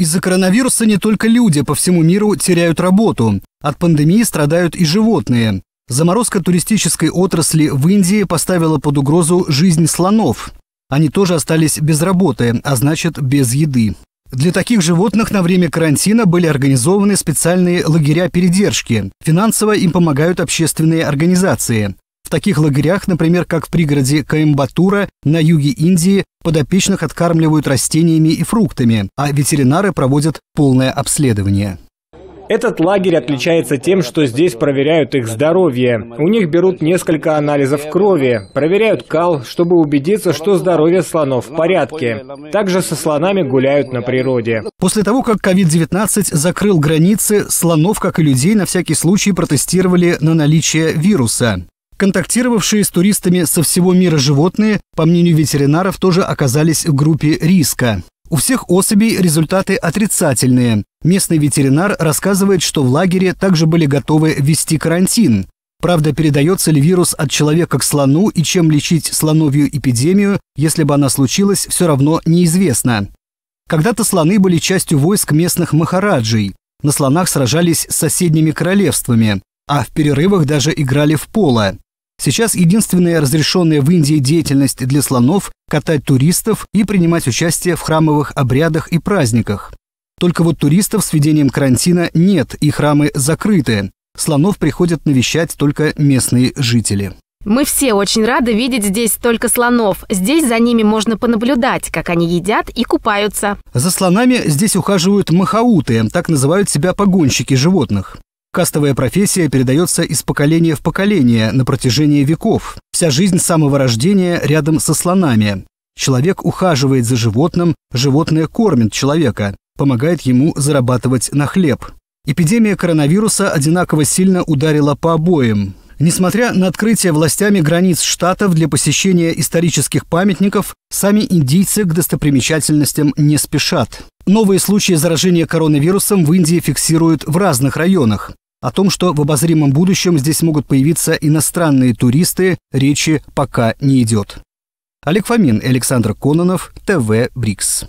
Из-за коронавируса не только люди по всему миру теряют работу. От пандемии страдают и животные. Заморозка туристической отрасли в Индии поставила под угрозу жизнь слонов. Они тоже остались без работы, а значит без еды. Для таких животных на время карантина были организованы специальные лагеря передержки. Финансово им помогают общественные организации. В таких лагерях, например, как в пригороде Каимбатура на юге Индии, подопечных откармливают растениями и фруктами, а ветеринары проводят полное обследование. Этот лагерь отличается тем, что здесь проверяют их здоровье. У них берут несколько анализов крови, проверяют кал, чтобы убедиться, что здоровье слонов в порядке. Также со слонами гуляют на природе. После того, как COVID-19 закрыл границы, слонов, как и людей, на всякий случай протестировали на наличие вируса. Контактировавшие с туристами со всего мира животные, по мнению ветеринаров, тоже оказались в группе риска. У всех особей результаты отрицательные. Местный ветеринар рассказывает, что в лагере также были готовы ввести карантин. Правда, передается ли вирус от человека к слону и чем лечить слоновью эпидемию, если бы она случилась, все равно неизвестно. Когда-то слоны были частью войск местных махараджей. На слонах сражались с соседними королевствами, а в перерывах даже играли в поло. Сейчас единственная разрешенная в Индии деятельность для слонов – катать туристов и принимать участие в храмовых обрядах и праздниках. Только вот туристов с введением карантина нет, и храмы закрыты. Слонов приходят навещать только местные жители. Мы все очень рады видеть здесь только слонов. Здесь за ними можно понаблюдать, как они едят и купаются. За слонами здесь ухаживают махауты, так называют себя погонщики животных. Кастовая профессия передается из поколения в поколение на протяжении веков. Вся жизнь самого рождения рядом со слонами. Человек ухаживает за животным, животное кормит человека, помогает ему зарабатывать на хлеб. Эпидемия коронавируса одинаково сильно ударила по обоим. Несмотря на открытие властями границ штатов для посещения исторических памятников, сами индийцы к достопримечательностям не спешат. Новые случаи заражения коронавирусом в Индии фиксируют в разных районах. О том, что в обозримом будущем здесь могут появиться иностранные туристы, речи пока не идет. Олег Фомин Александр Кононов, ТВ «Брикс».